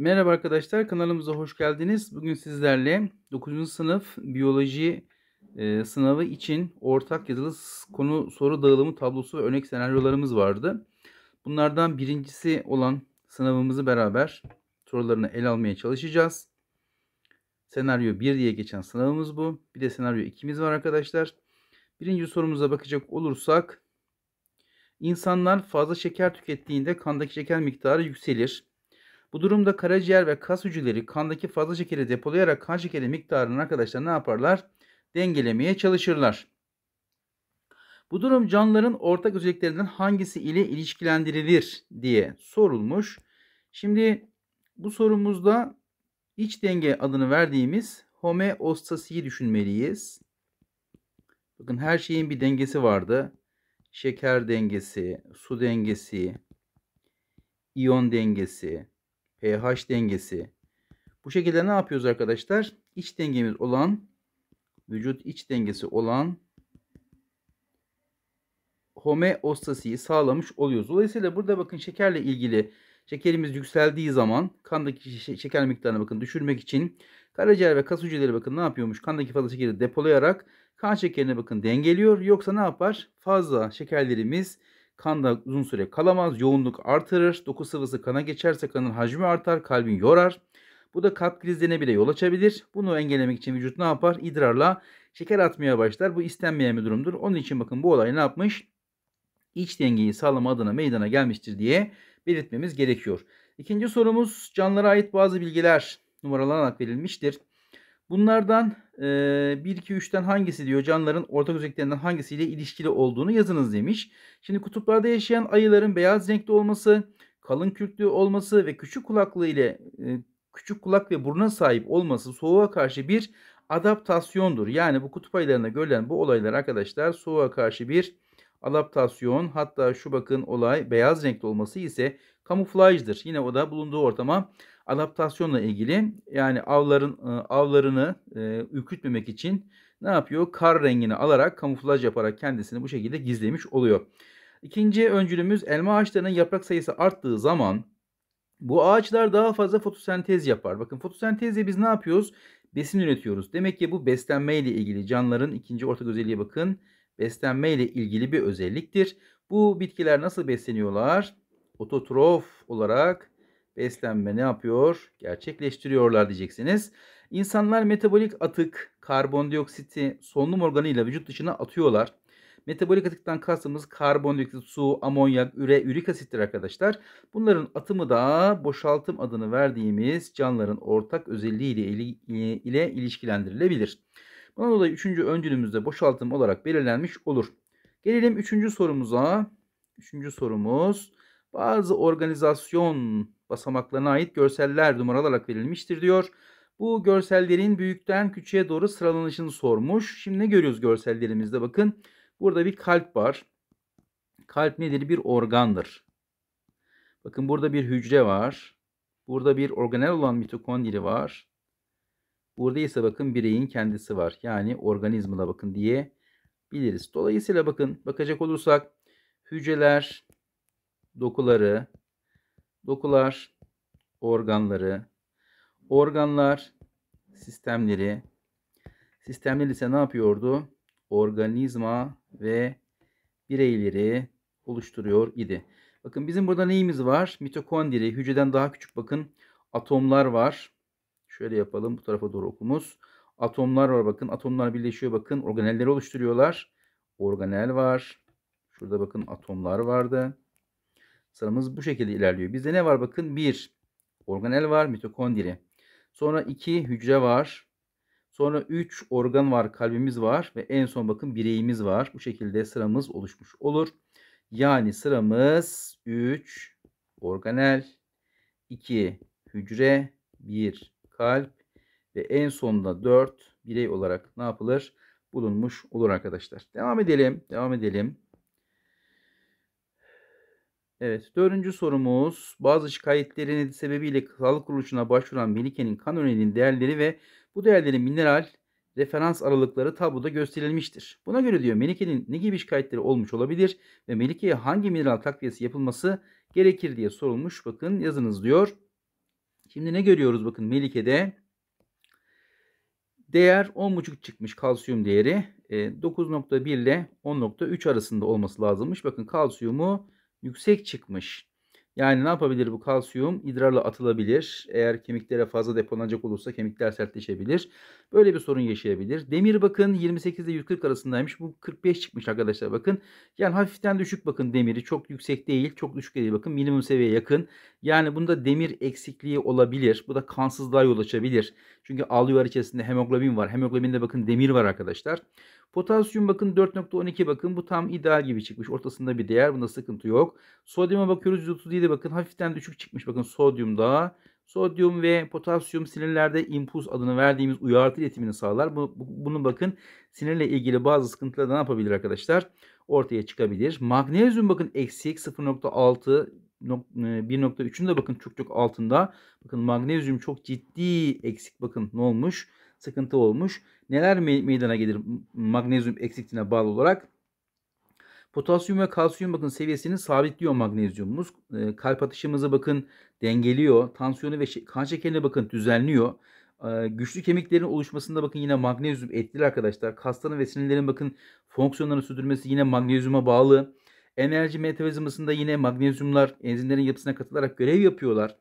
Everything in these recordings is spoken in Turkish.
Merhaba arkadaşlar kanalımıza hoş geldiniz. Bugün sizlerle 9. sınıf biyoloji e, sınavı için ortak yazılı konu soru dağılımı tablosu ve örnek senaryolarımız vardı. Bunlardan birincisi olan sınavımızı beraber sorularını ele almaya çalışacağız. Senaryo 1 diye geçen sınavımız bu. Bir de senaryo 2'miz var arkadaşlar. Birinci sorumuza bakacak olursak insanlar fazla şeker tükettiğinde kandaki şeker miktarı yükselir. Bu durumda karaciğer ve kas hücreleri kandaki fazla şekeri depolayarak kan şekeri miktarını arkadaşlar ne yaparlar? Dengelemeye çalışırlar. Bu durum canlıların ortak özelliklerinden hangisi ile ilişkilendirilir diye sorulmuş. Şimdi bu sorumuzda iç denge adını verdiğimiz homeostasiyi düşünmeliyiz. Bakın her şeyin bir dengesi vardı. Şeker dengesi, su dengesi, iyon dengesi, pH dengesi. Bu şekilde ne yapıyoruz arkadaşlar? İç dengemiz olan, vücut iç dengesi olan homeostasiyi sağlamış oluyoruz. Dolayısıyla burada bakın şekerle ilgili şekerimiz yükseldiği zaman kandaki şeker miktarını bakın düşürmek için karaciğer ve kas hücreleri bakın ne yapıyormuş? Kandaki fazla şekeri depolayarak kan şekerini bakın dengeliyor. Yoksa ne yapar? Fazla şekerlerimiz Kanda uzun süre kalamaz. Yoğunluk artırır. Doku sıvısı kana geçerse kanın hacmi artar. Kalbin yorar. Bu da kalp krizlerine bile yol açabilir. Bunu engellemek için vücut ne yapar? İdrarla şeker atmaya başlar. Bu istenmeyen bir durumdur. Onun için bakın bu olay ne yapmış? İç dengeyi sağlama adına meydana gelmiştir diye belirtmemiz gerekiyor. İkinci sorumuz canlara ait bazı bilgiler numaralanarak verilmiştir. Bunlardan e, 1, 2, 3'ten hangisi diyor canlıların ortak özelliklerinden hangisiyle ilişkili olduğunu yazınız demiş. Şimdi kutuplarda yaşayan ayıların beyaz renkli olması, kalın kürklü olması ve küçük kulaklı ile e, küçük kulak ve buruna sahip olması soğuğa karşı bir adaptasyondur. Yani bu kutup ayılarında görülen bu olaylar arkadaşlar soğuğa karşı bir adaptasyon hatta şu bakın olay beyaz renkli olması ise kamuflajdır. Yine o da bulunduğu ortama adaptasyonla ilgili yani avların avlarını e, ürkütmemek için ne yapıyor? Kar rengini alarak, kamuflaj yaparak kendisini bu şekilde gizlemiş oluyor. İkinci öncülümüz elma ağaçlarının yaprak sayısı arttığı zaman bu ağaçlar daha fazla fotosentez yapar. Bakın fotosentezle biz ne yapıyoruz? Besin üretiyoruz. Demek ki bu beslenme ile ilgili canlıların ikinci ortak özelliği bakın. Beslenme ile ilgili bir özelliktir. Bu bitkiler nasıl besleniyorlar? Ototrof olarak beslenme ne yapıyor? Gerçekleştiriyorlar diyeceksiniz. İnsanlar metabolik atık, karbondioksiti solunum organıyla vücut dışına atıyorlar. Metabolik atıktan kastımız karbondioksit, su, amonyak, üre, ürik asittir arkadaşlar. Bunların atımı da boşaltım adını verdiğimiz canlıların ortak özelliği ile, ile ilişkilendirilebilir. Buna dolayı üçüncü öncülümüzde boşaltım olarak belirlenmiş olur. Gelelim üçüncü sorumuza. Üçüncü sorumuz bazı organizasyon basamaklarına ait görseller numaralarak verilmiştir diyor. Bu görsellerin büyükten küçüğe doğru sıralanışını sormuş. Şimdi ne görüyoruz görsellerimizde bakın. Burada bir kalp var. Kalp nedir? Bir organdır. Bakın burada bir hücre var. Burada bir organel olan mitokondri var. Burada ise bakın bireyin kendisi var. Yani organizmına bakın diye biliriz. Dolayısıyla bakın bakacak olursak hücreler dokuları, dokular, organları, organlar, sistemleri. Sistemler ise ne yapıyordu? Organizma ve bireyleri oluşturuyor idi. Bakın bizim burada neyimiz var? Mitokondri, hücreden daha küçük bakın atomlar var. Şöyle yapalım bu tarafa doğru okumuz. Atomlar var bakın. Atomlar birleşiyor bakın. Organelleri oluşturuyorlar. Organel var. Şurada bakın atomlar vardı. Sıramız bu şekilde ilerliyor. Bizde ne var bakın? 1 organel var mitokondri. Sonra 2 hücre var. Sonra 3 organ var, kalbimiz var ve en son bakın bireyimiz var. Bu şekilde sıramız oluşmuş olur. Yani sıramız 3 organel, 2 hücre, 1 kalp ve en sonunda 4 birey olarak ne yapılır? Bulunmuş olur arkadaşlar. Devam edelim. Devam edelim. Evet dördüncü sorumuz bazı şikayetlerin sebebiyle sağlık kuruluşuna başvuran Melike'nin kan örneğinin değerleri ve bu değerlerin mineral referans aralıkları tabloda gösterilmiştir. Buna göre diyor Melike'nin ne gibi şikayetleri olmuş olabilir ve Melike'ye hangi mineral takviyesi yapılması gerekir diye sorulmuş. Bakın yazınız diyor. Şimdi ne görüyoruz bakın Melike'de değer 10.5 çıkmış kalsiyum değeri. 9.1 e, ile 10.3 arasında olması lazımmış. Bakın kalsiyumu yüksek çıkmış. Yani ne yapabilir bu kalsiyum? İdrarla atılabilir. Eğer kemiklere fazla depolanacak olursa kemikler sertleşebilir. Böyle bir sorun yaşayabilir. Demir bakın 28 ile 140 arasındaymış. Bu 45 çıkmış arkadaşlar bakın. Yani hafiften düşük bakın demiri. Çok yüksek değil. Çok düşük değil bakın. Minimum seviyeye yakın. Yani bunda demir eksikliği olabilir. Bu da kansızlığa yol açabilir. Çünkü alıyor içerisinde hemoglobin var. Hemoglobinde bakın demir var arkadaşlar. Potasyum bakın 4.12 bakın bu tam ideal gibi çıkmış. Ortasında bir değer. Bunda sıkıntı yok. Sodyuma bakıyoruz 137 bakın hafiften düşük çıkmış. Bakın sodyumda Sodyum ve potasyum sinirlerde impuls adını verdiğimiz uyartı iletimini sağlar. Bu, bu, bunun bakın sinirle ilgili bazı sıkıntılar da ne yapabilir arkadaşlar? Ortaya çıkabilir. Magnezyum bakın eksik 0.6 1.3'ün e, de bakın çok çok altında. Bakın magnezyum çok ciddi eksik bakın ne olmuş? Sıkıntı olmuş. Neler me meydana gelir magnezyum eksikliğine bağlı olarak? Potasyum ve kalsiyum bakın seviyesini sabitliyor magnezyumumuz. E, kalp atışımızı bakın dengeliyor. Tansiyonu ve kan şekerini bakın düzenliyor. E, güçlü kemiklerin oluşmasında bakın yine magnezyum etkili arkadaşlar. Kasların ve sinirlerin bakın fonksiyonlarını sürdürmesi yine magnezyuma bağlı. Enerji metabolizmasında yine magnezyumlar enzimlerin yapısına katılarak görev yapıyorlar.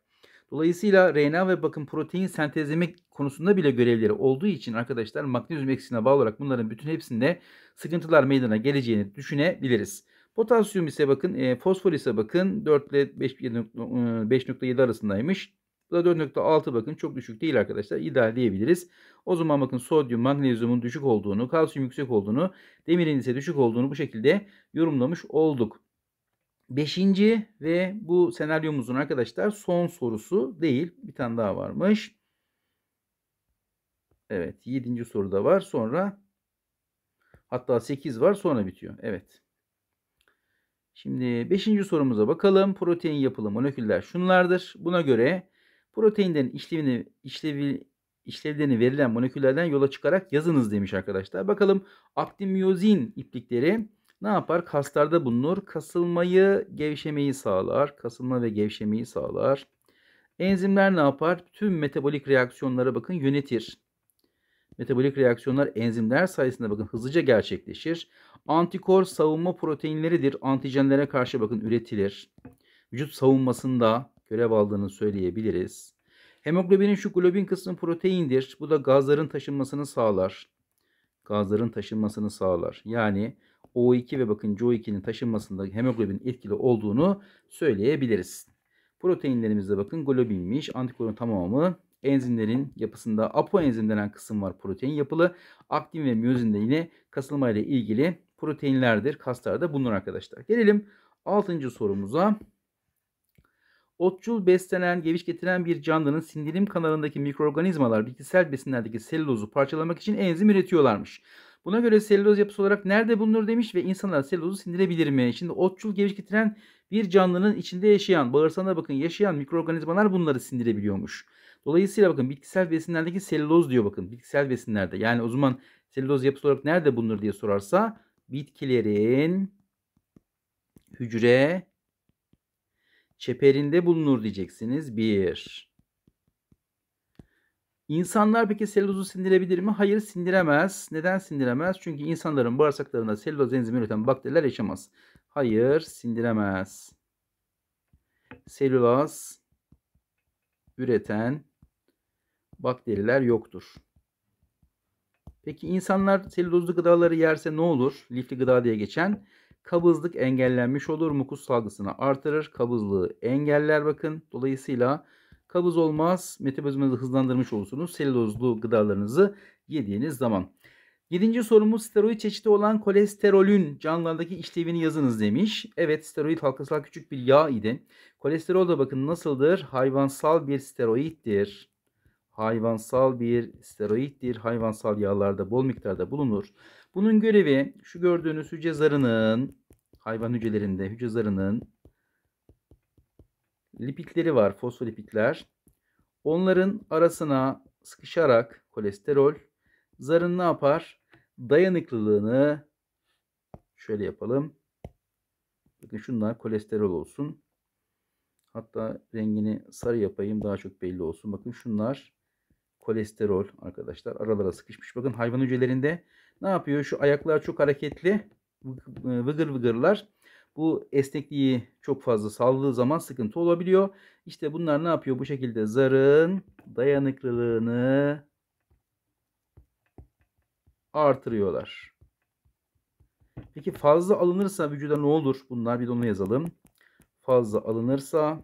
Dolayısıyla RNA ve bakın protein sentezlemek konusunda bile görevleri olduğu için arkadaşlar magnezyum eksiğine bağlı olarak bunların bütün hepsinde sıkıntılar meydana geleceğini düşünebiliriz. Potasyum ise bakın e, fosfor ise bakın 4 ile 5.7 e, arasındaymış. Bu da 4.6 bakın çok düşük değil arkadaşlar. İdeal diyebiliriz. O zaman bakın sodyum, magnezyumun düşük olduğunu, kalsiyum yüksek olduğunu, demirin ise düşük olduğunu bu şekilde yorumlamış olduk. Beşinci ve bu senaryomuzun arkadaşlar son sorusu değil. Bir tane daha varmış. Evet. Yedinci soruda var. Sonra hatta sekiz var. Sonra bitiyor. Evet. Şimdi beşinci sorumuza bakalım. Protein yapılı moleküller şunlardır. Buna göre proteinden işlevini, işlevi, işlevlerini verilen moleküllerden yola çıkarak yazınız demiş arkadaşlar. Bakalım aptimiyozin iplikleri ne yapar? Kaslarda bulunur. Kasılmayı, gevşemeyi sağlar. Kasılma ve gevşemeyi sağlar. Enzimler ne yapar? Tüm metabolik reaksiyonlara bakın yönetir. Metabolik reaksiyonlar enzimler sayesinde bakın hızlıca gerçekleşir. Antikor savunma proteinleridir. Antijenlere karşı bakın üretilir. Vücut savunmasında görev aldığını söyleyebiliriz. Hemoglobinin şu globin kısmı proteindir. Bu da gazların taşınmasını sağlar. Gazların taşınmasını sağlar. Yani o2 ve bakın CO2'nin taşınmasında hemoglobin etkili olduğunu söyleyebiliriz. Proteinlerimizde bakın globinmiş. Antikorun tamamı enzimlerin yapısında apoenzim denen kısım var protein yapılı. Aktin ve miyozin de yine kasılmayla ilgili proteinlerdir. Kaslarda bunlar arkadaşlar. Gelelim 6. sorumuza. Otçul beslenen, geviş getiren bir canlının sindirim kanalındaki mikroorganizmalar bitkisel besinlerdeki selülozu parçalamak için enzim üretiyorlarmış. Buna göre selüloz yapısı olarak nerede bulunur demiş ve insanlar selülozu sindirebilir mi? Şimdi otçul geviş getiren bir canlının içinde yaşayan, bağırsağına bakın yaşayan mikroorganizmalar bunları sindirebiliyormuş. Dolayısıyla bakın bitkisel besinlerdeki selüloz diyor bakın bitkisel besinlerde. Yani o zaman selüloz yapısı olarak nerede bulunur diye sorarsa bitkilerin hücre çeperinde bulunur diyeceksiniz. Bir. İnsanlar peki selülozu sindirebilir mi? Hayır sindiremez. Neden sindiremez? Çünkü insanların bağırsaklarında selüloz enzimi üreten bakteriler yaşamaz. Hayır sindiremez. Selüloz üreten bakteriler yoktur. Peki insanlar selülozlu gıdaları yerse ne olur? Lifli gıda diye geçen kabızlık engellenmiş olur. Mukus salgısını artırır. Kabızlığı engeller bakın. Dolayısıyla kabız olmaz. Metabolizmanızı hızlandırmış olursunuz. Selülozlu gıdalarınızı yediğiniz zaman. Yedinci sorumuz steroid çeşidi olan kolesterolün canlılardaki işlevini yazınız demiş. Evet steroid halkasal küçük bir yağ idi. Kolesterol da bakın nasıldır? Hayvansal bir steroiddir. Hayvansal bir steroiddir. Hayvansal yağlarda bol miktarda bulunur. Bunun görevi şu gördüğünüz hücre zarının hayvan hücrelerinde hücre zarının lipitleri var, fosfolipitler. Onların arasına sıkışarak kolesterol zarın ne yapar? Dayanıklılığını şöyle yapalım. Bakın şunlar kolesterol olsun. Hatta rengini sarı yapayım daha çok belli olsun. Bakın şunlar kolesterol arkadaşlar. Aralara sıkışmış. Bakın hayvan hücrelerinde ne yapıyor? Şu ayaklar çok hareketli. Iı, vıgır vıgırlar bu esnekliği çok fazla saldığı zaman sıkıntı olabiliyor. İşte bunlar ne yapıyor? Bu şekilde zarın dayanıklılığını artırıyorlar. Peki fazla alınırsa vücuda ne olur? Bunlar bir de onu yazalım. Fazla alınırsa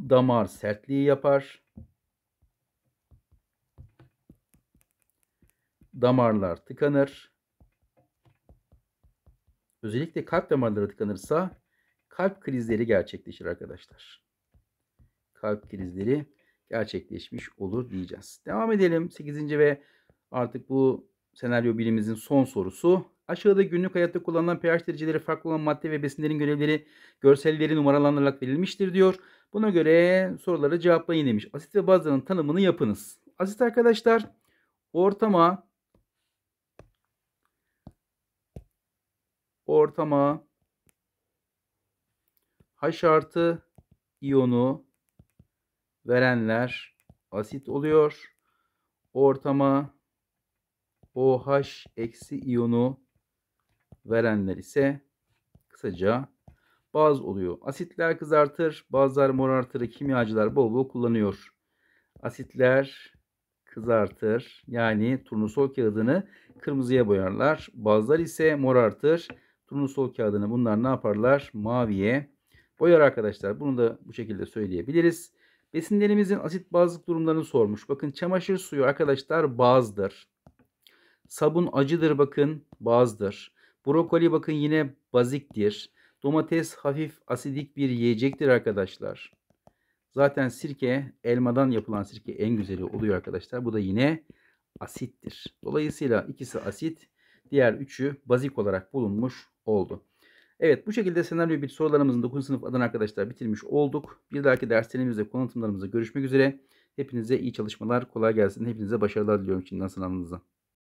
damar sertliği yapar. Damarlar tıkanır özellikle kalp damarları tıkanırsa kalp krizleri gerçekleşir arkadaşlar. Kalp krizleri gerçekleşmiş olur diyeceğiz. Devam edelim. 8. ve artık bu senaryo birimizin son sorusu. Aşağıda günlük hayatta kullanılan pH dereceleri farklı olan madde ve besinlerin görevleri görselleri numaralandırarak verilmiştir diyor. Buna göre soruları cevaplayın demiş. Asit ve bazların tanımını yapınız. Asit arkadaşlar ortama ortama H artı iyonu verenler asit oluyor. Ortama OH eksi iyonu verenler ise kısaca baz oluyor. Asitler kızartır, bazılar morartırı kimyacılar bol bol kullanıyor. Asitler kızartır yani turnusol kağıdını kırmızıya boyarlar. Bazlar ise morartır. Turnusol kağıdını bunlar ne yaparlar? Maviye boyar arkadaşlar. Bunu da bu şekilde söyleyebiliriz. Besinlerimizin asit bazlık durumlarını sormuş. Bakın çamaşır suyu arkadaşlar bazdır. Sabun acıdır bakın bazdır. Brokoli bakın yine baziktir. Domates hafif asidik bir yiyecektir arkadaşlar. Zaten sirke elmadan yapılan sirke en güzeli oluyor arkadaşlar. Bu da yine asittir. Dolayısıyla ikisi asit. Diğer üçü bazik olarak bulunmuş oldu. Evet bu şekilde senaryo bir sorularımızın 9. sınıf adına arkadaşlar bitirmiş olduk. Bir dahaki derslerimizde konutumlarımızda görüşmek üzere. Hepinize iyi çalışmalar, kolay gelsin. Hepinize başarılar diliyorum şimdiden sınavınızda.